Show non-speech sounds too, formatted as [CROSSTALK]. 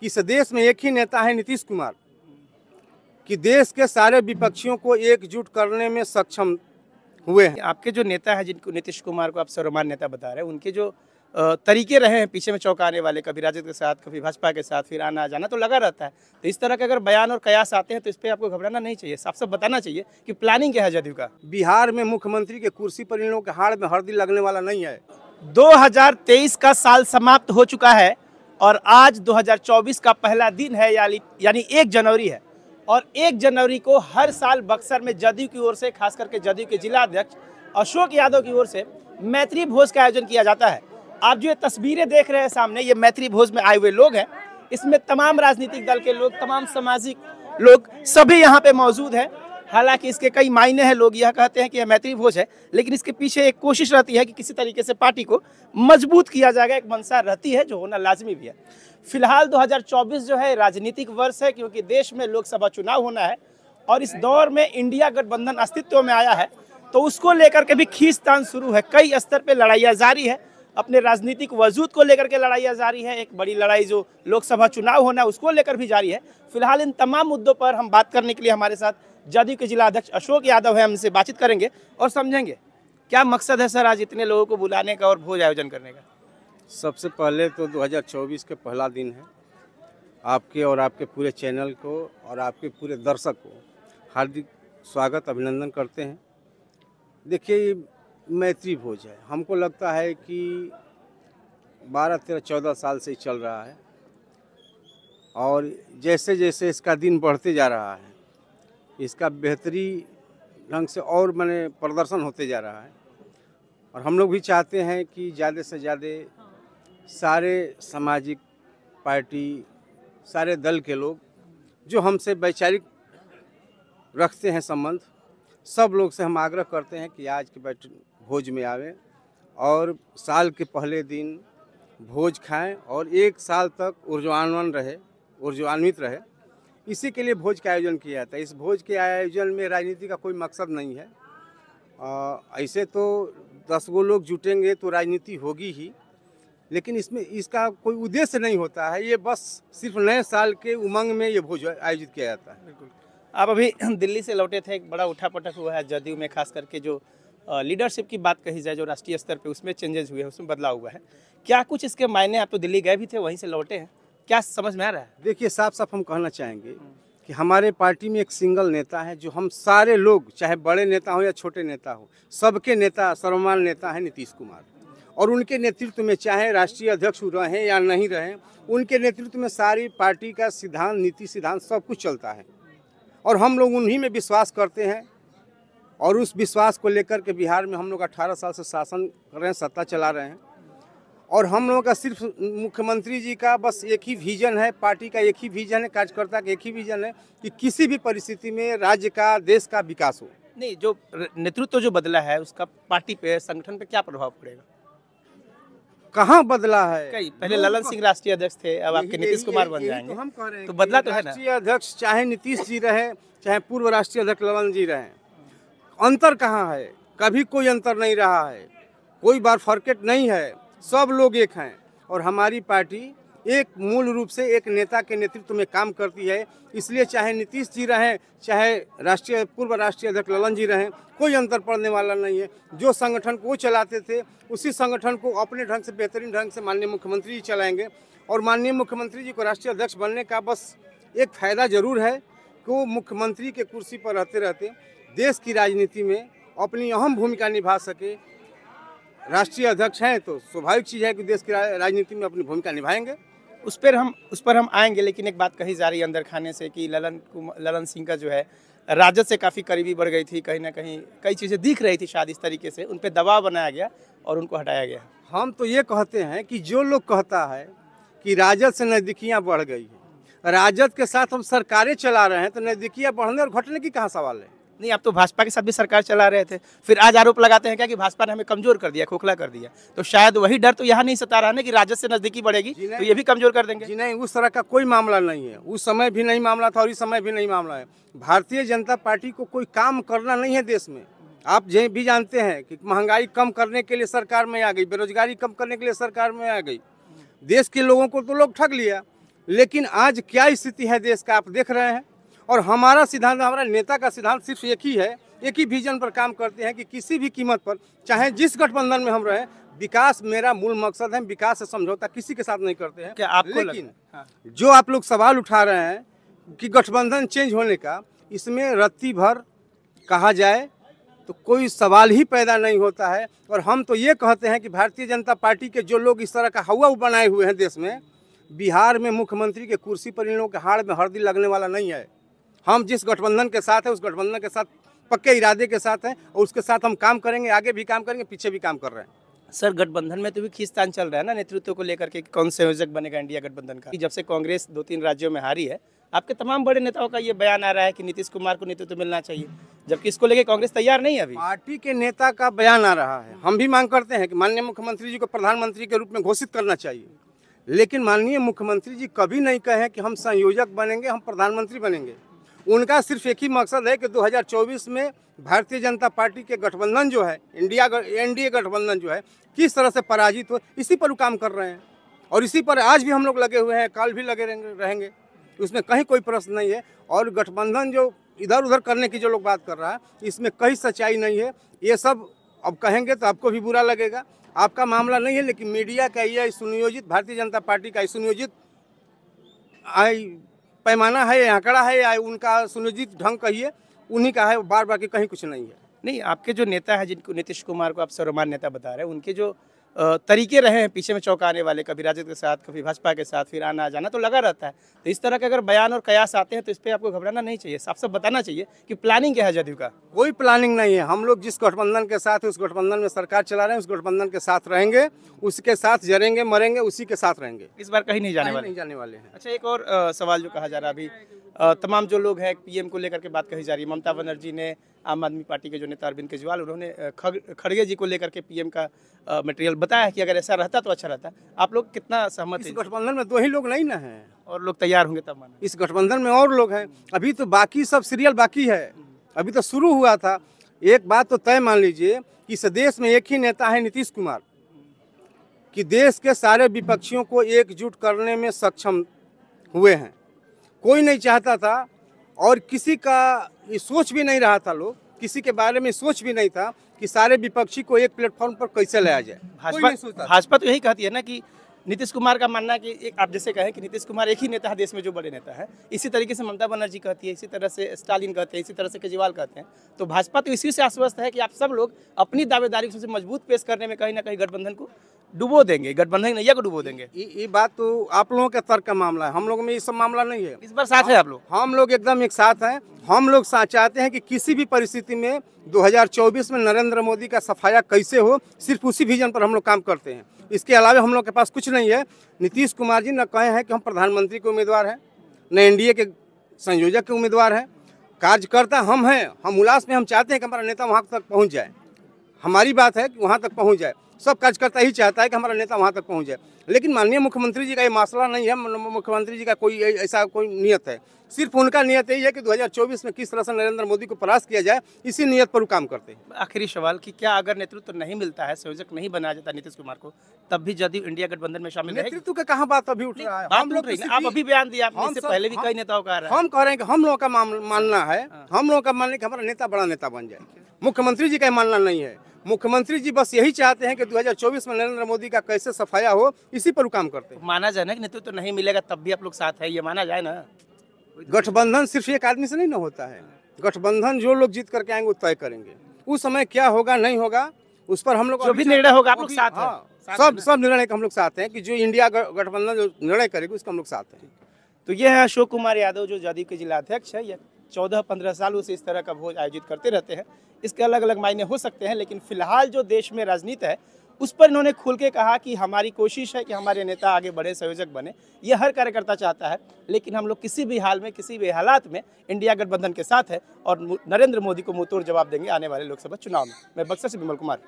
कि इस देश में एक ही नेता है नीतीश कुमार कि देश के सारे विपक्षियों को एकजुट करने में सक्षम हुए हैं आपके जो नेता है जिनको नीतीश कुमार को आप सर्वमान नेता बता रहे हैं उनके जो तरीके रहे हैं पीछे में चौंकाने वाले कभी राजद के साथ कभी भाजपा के साथ फिर आना जाना तो लगा रहता है तो इस तरह के अगर बयान और कयास आते हैं तो इस पर आपको घबराना नहीं चाहिए साफ साफ बताना चाहिए कि प्लानिंग क्या है जदयू का बिहार में मुख्यमंत्री के कुर्सी पर इन लोगों के हाड़ में हर दिन लगने वाला नहीं है दो का साल समाप्त हो चुका है और आज 2024 का पहला दिन है यानी एक जनवरी है और एक जनवरी को हर साल बक्सर में जदयू की ओर से खास करके जदयू के जिला अध्यक्ष अशोक यादव की ओर से मैत्री भोज का आयोजन किया जाता है आप जो ये तस्वीरें देख रहे हैं सामने ये मैत्री भोज में आए हुए लोग हैं इसमें तमाम राजनीतिक दल के लोग तमाम सामाजिक लोग सभी यहाँ पे मौजूद हैं हालांकि इसके कई मायने हैं लोग यह कहते हैं कि यह मैत्री भोज है लेकिन इसके पीछे एक कोशिश रहती है कि किसी तरीके से पार्टी को मजबूत किया जाएगा एक मंशा रहती है जो होना लाजमी भी है फिलहाल 2024 जो है राजनीतिक वर्ष है क्योंकि देश में लोकसभा चुनाव होना है और इस दौर में इंडिया गठबंधन अस्तित्व में आया है तो उसको लेकर के भी खींचतान शुरू है कई स्तर पर लड़ाइयाँ जारी है अपने राजनीतिक वजूद को लेकर के लड़ाइयाँ जारी है एक बड़ी लड़ाई जो लोकसभा चुनाव होना है उसको लेकर भी जारी है फिलहाल इन तमाम मुद्दों पर हम बात करने के लिए हमारे साथ जदयू के जिला अध्यक्ष अशोक यादव है हमसे बातचीत करेंगे और समझेंगे क्या मकसद है सर आज इतने लोगों को बुलाने का और भोज आयोजन करने का सबसे पहले तो 2024 के पहला दिन है आपके और आपके पूरे चैनल को और आपके पूरे दर्शक को हार्दिक स्वागत अभिनंदन करते हैं देखिए मैत्री भोज है हमको लगता है कि बारह तेरह चौदह साल से चल रहा है और जैसे जैसे इसका दिन बढ़ते जा रहा है इसका बेहतरी ढंग से और मैंने प्रदर्शन होते जा रहा है और हम लोग भी चाहते हैं कि ज़्यादा से ज़्यादा सारे सामाजिक पार्टी सारे दल के लोग जो हमसे वैचारिक रखते हैं संबंध सब लोग से हम आग्रह करते हैं कि आज के बैठ भोज में आवें और साल के पहले दिन भोज खाएं और एक साल तक ऊर्जावान रहे ऊर्जवान्वित रहे इसी के लिए भोज का आयोजन किया जाता है इस भोज के आयोजन में राजनीति का कोई मकसद नहीं है आ, ऐसे तो दस गो लोग जुटेंगे तो राजनीति होगी ही लेकिन इसमें इसका कोई उद्देश्य नहीं होता है ये बस सिर्फ नए साल के उमंग में ये भोज आयोजित किया जाता है बिल्कुल आप अभी [CLEARS THROAT] दिल्ली से लौटे थे एक बड़ा उठा पटक हुआ है जदयू में खास करके जो लीडरशिप की बात कही जाए जो राष्ट्रीय स्तर पे उसमें चेंजेस हुए हैं उसमें बदलाव हुआ है क्या कुछ इसके मायने आप तो दिल्ली गए भी थे वहीं से लौटे हैं क्या समझ में आ रहा है देखिए साफ साफ हम कहना चाहेंगे कि हमारे पार्टी में एक सिंगल नेता है जो हम सारे लोग चाहे बड़े नेता हो या छोटे नेता हो सबके नेता सर्वमान नेता है नीतीश कुमार और उनके नेतृत्व में चाहे राष्ट्रीय अध्यक्ष रहें या नहीं रहें उनके नेतृत्व में सारी पार्टी का सिद्धांत नीति सिद्धांत सब कुछ चलता है और हम लोग उन्हीं में विश्वास करते हैं और उस विश्वास को लेकर के बिहार में हम लोग अट्ठारह साल से शासन कर रहे हैं सत्ता चला रहे हैं और हम लोगों का सिर्फ मुख्यमंत्री जी का बस एक ही विजन है पार्टी का एक ही विजन है कार्यकर्ता का एक ही विजन है कि किसी भी परिस्थिति में राज्य का देश का विकास हो नहीं जो नेतृत्व तो जो बदला है उसका पार्टी पे संगठन पे क्या प्रभाव पड़ेगा कहाँ बदला है कई पहले ललन सिंह राष्ट्रीय अध्यक्ष थे अब आपके नीतीश कुमार बन तो जाएंगे तो हम कह रहे हैं तो बदला तो है राष्ट्रीय अध्यक्ष चाहे नीतीश जी रहे चाहे पूर्व राष्ट्रीय अध्यक्ष ललन जी रहे अंतर कहाँ है कभी कोई अंतर नहीं रहा है कोई बार फर्केट नहीं है सब लोग एक हैं और हमारी पार्टी एक मूल रूप से एक नेता के नेतृत्व में काम करती है इसलिए चाहे नीतीश जी रहें चाहे राष्ट्रीय पूर्व राष्ट्रीय अध्यक्ष ललन जी रहें कोई अंतर पड़ने वाला नहीं है जो संगठन को चलाते थे उसी संगठन को अपने ढंग से बेहतरीन ढंग से माननीय मुख्यमंत्री जी चलाएंगे और माननीय मुख्यमंत्री जी को राष्ट्रीय अध्यक्ष बनने का बस एक फ़ायदा ज़रूर है कि वो मुख्यमंत्री के कुर्सी पर रहते रहते देश की राजनीति में अपनी अहम भूमिका निभा सके राष्ट्रीय अध्यक्ष हैं तो स्वाभाविक चीज़ है कि देश की राजनीति में अपनी भूमिका निभाएंगे उस पर हम उस पर हम आएंगे लेकिन एक बात कही जा रही है अंदर खाने से कि ललन ललन सिंह का जो है राजद से काफ़ी करीबी बढ़ गई थी कहीं ना कहीं कई चीज़ें दिख रही थी शायद इस तरीके से उन पर दबाव बनाया गया और उनको हटाया गया हम तो ये कहते हैं कि जो लोग कहता है कि राजद से नज़दीकियाँ बढ़ गई हैं राजद के साथ हम सरकारें चला रहे हैं तो नज़दीकियाँ बढ़ने और घटने की कहाँ सवाल है नहीं आप तो भाजपा के साथ भी सरकार चला रहे थे फिर आज आरोप लगाते हैं क्या कि भाजपा ने हमें कमजोर कर दिया खोखला कर दिया तो शायद वही डर तो यहाँ नहीं सता रहा ना कि राजद से नजदीकी बढ़ेगी तो ये भी कमजोर कर देंगे जी नहीं उस तरह का कोई मामला नहीं है उस समय भी नहीं मामला था और इस समय भी नहीं मामला है भारतीय जनता पार्टी को कोई काम करना नहीं है देश में आप ये भी जानते हैं कि महंगाई कम करने के लिए सरकार में आ गई बेरोजगारी कम करने के लिए सरकार में आ गई देश के लोगों को तो लोग ठग लिया लेकिन आज क्या स्थिति है देश का आप देख रहे हैं और हमारा सिद्धांत हमारा नेता का सिद्धांत सिर्फ एक ही है एक ही विजन पर काम करते हैं कि किसी भी कीमत पर चाहे जिस गठबंधन में हम रहें विकास मेरा मूल मकसद है विकास से समझौता किसी के साथ नहीं करते हैं क्या आप लेकिन हाँ। जो आप लोग सवाल उठा रहे हैं कि गठबंधन चेंज होने का इसमें रत्ती भर कहा जाए तो कोई सवाल ही पैदा नहीं होता है और हम तो ये कहते हैं कि भारतीय जनता पार्टी के जो लोग इस तरह का हवा बनाए हुए हैं देश में बिहार में मुख्यमंत्री के कुर्सी पर इन लोगों के हाड़ में हर्दी लगने वाला नहीं है हम जिस गठबंधन के साथ हैं उस गठबंधन के साथ पक्के इरादे के साथ हैं और उसके साथ हम काम करेंगे आगे भी काम करेंगे पीछे भी काम कर रहे हैं सर गठबंधन में तो भी खींचतान चल रहा है ना नेतृत्व को लेकर के कौन संयोजक बनेगा इंडिया गठबंधन का जब से कांग्रेस दो तीन राज्यों में हारी है आपके तमाम बड़े नेताओं का ये बयान आ रहा है कि नीतीश कुमार को नेतृत्व मिलना चाहिए जबकि इसको लेके कांग्रेस तैयार नहीं है अभी पार्टी के नेता का बयान आ रहा है हम भी मांग करते हैं कि माननीय मुख्यमंत्री जी को प्रधानमंत्री के रूप में घोषित करना चाहिए लेकिन माननीय मुख्यमंत्री जी कभी नहीं कहे कि हम संयोजक बनेंगे हम प्रधानमंत्री बनेंगे उनका सिर्फ एक ही मकसद है कि 2024 में भारतीय जनता पार्टी के गठबंधन जो है इंडिया एनडीए गठबंधन जो है किस तरह से पराजित हो इसी पर वो काम कर रहे हैं और इसी पर आज भी हम लोग लगे हुए हैं कल भी लगे रहेंगे उसमें तो कहीं कोई प्रश्न नहीं है और गठबंधन जो इधर उधर करने की जो लोग बात कर रहा है इसमें कहीं सच्चाई नहीं है ये सब अब कहेंगे तो आपको भी बुरा लगेगा आपका मामला नहीं है लेकिन मीडिया का यह सुनियोजित भारतीय जनता पार्टी का सुनियोजित आई पैमाना है आंकड़ा है या उनका सुनियोजित ढंग कहिए उन्हीं का है बार बार के कहीं कुछ नहीं है नहीं आपके जो नेता है जिनको नीतीश कुमार को आप सर्वमान्य नेता बता रहे हैं उनके जो तरीके रहे हैं पीछे में चौंकाने वाले कभी राजद के साथ कभी भाजपा के साथ फिर आना जाना तो लगा रहता है तो इस तरह के अगर बयान और कयास आते हैं तो इस पर आपको घबराना नहीं चाहिए साफ साफ बताना चाहिए कि प्लानिंग क्या है जदयू का कोई प्लानिंग नहीं है हम लोग जिस गठबंधन के साथ उस गठबंधन में सरकार चला रहे हैं उस गठबंधन के साथ रहेंगे उसके साथ जरेंगे मरेंगे उसी के साथ रहेंगे इस बार कहीं नहीं जाने वाले नहीं जाने वाले हैं अच्छा एक और सवाल जो कहा जा रहा है अभी तमाम जो लोग हैं पीएम को लेकर के बात कही जा रही है ममता बनर्जी ने आम आदमी पार्टी के जो नेता अरविंद केजरीवाल उन्होंने खड़गे जी को लेकर के पीएम का मटेरियल बताया कि अगर ऐसा रहता तो अच्छा रहता आप लोग कितना सहमत इस गठबंधन में दो तो ही लोग नहीं ना हैं और लोग तैयार होंगे तब माना इस गठबंधन में और लोग हैं अभी तो बाकी सब सीरियल बाकी है अभी तो शुरू हुआ था एक बात तो तय मान लीजिए कि इस देश में एक ही नेता है नीतीश कुमार कि देश के सारे विपक्षियों को एकजुट करने में सक्षम हुए हैं कोई नहीं चाहता था और किसी का ये सोच भी नहीं रहा था लोग किसी के बारे में सोच भी नहीं था कि सारे विपक्षी को एक प्लेटफॉर्म पर कैसे लाया जाए भाजपा भाजपा तो यही कहती है ना कि नीतीश कुमार का मानना है कि एक आप जैसे कहें कि नीतीश कुमार एक ही नेता है देश में जो बड़े नेता है इसी तरीके से ममता बनर्जी कहती है इसी तरह से स्टालिन कहते हैं इसी तरह से केजरीवाल कहते हैं तो भाजपा तो इसी से आश्वस्त है कि आप सब लोग अपनी दावेदारी सबसे मजबूत पेश करने में कहीं ना कहीं गठबंधन को डुबो देंगे गठबंधन नैया को डुबो देंगे ये बात तो आप लोगों के तर्क का मामला है हम लोगों में ये सब मामला नहीं है इस बार साथ है आप लोग हम लोग एकदम एक साथ हैं हम लोग चाहते हैं कि किसी भी परिस्थिति में 2024 में नरेंद्र मोदी का सफाया कैसे हो सिर्फ उसी विजन पर हम लोग काम करते हैं इसके अलावा हम लोग के पास कुछ नहीं है नीतीश कुमार जी न कहे हैं कि हम प्रधानमंत्री के उम्मीदवार हैं न एन के संयोजक के उम्मीदवार हैं कार्यकर्ता हम हैं हम उल्लास में हम चाहते हैं कि हमारा नेता वहाँ तक पहुँच जाए हमारी बात है कि वहाँ तक पहुँच जाए सब कार्यकर्ता ही चाहता है कि हमारा नेता वहाँ तक पहुँच जाए लेकिन माननीय मुख्यमंत्री जी का ये मसला नहीं है मुख्यमंत्री जी का कोई ऐसा कोई नियत है सिर्फ उनका नियत यही है कि 2024 में किस तरह से नरेंद्र मोदी को परास्त किया जाए इसी नियत पर वो काम करते हैं आखिरी सवाल कि क्या अगर नेतृत्व तो नहीं मिलता है संयोजक नहीं बनाया जाता नीतीश कुमार को तब भी जदयू इंडिया गठबंधन में शामिल नेतृत्व का कहाँ बात अभी उठ रहा है हम लोग तो आप अभी बयान दिया पहले भी कई नेताओं का हम कह रहे हैं कि हम लोगों का मानना है हाँ। हम लोगों का मानना है कि हमारा नेता बड़ा नेता बन जाए मुख्यमंत्री जी का मानना नहीं है मुख्यमंत्री जी बस यही चाहते हैं कि 2024 में नरेंद्र मोदी का कैसे सफाया हो इसी पर काम करते हैं माना जाए ना कि नेतृत्व तो नहीं मिलेगा तब भी आप लोग साथ है ये माना जाए ना गठबंधन सिर्फ एक आदमी से नहीं ना होता है गठबंधन जो लोग जीत करके आएंगे वो तय करेंगे उस समय क्या होगा नहीं होगा उस पर हम लोग जो भी निर्णय होगा आप लोग हाँ, साथ हैं सब सब निर्णय हम लोग साथ हैं कि जो इंडिया गठबंधन जो निर्णय करेगी उसका हम लोग साथ हैं तो ये है अशोक कुमार यादव जो जदयू के जिला अध्यक्ष है चौदह पंद्रह साल उसे इस तरह का भोज आयोजित करते रहते हैं इसके अलग अलग मायने हो सकते हैं लेकिन फिलहाल जो देश में राजनीति है उस पर इन्होंने खुल के कहा कि हमारी कोशिश है कि हमारे नेता आगे बढ़े संयोजक बने ये हर कार्यकर्ता चाहता है लेकिन हम लोग किसी भी हाल में किसी भी हालात में इंडिया गठबंधन के साथ है और नरेंद्र मोदी को मुंह जवाब देंगे आने वाले लोकसभा चुनाव में मैं बक्सर से विमल कुमार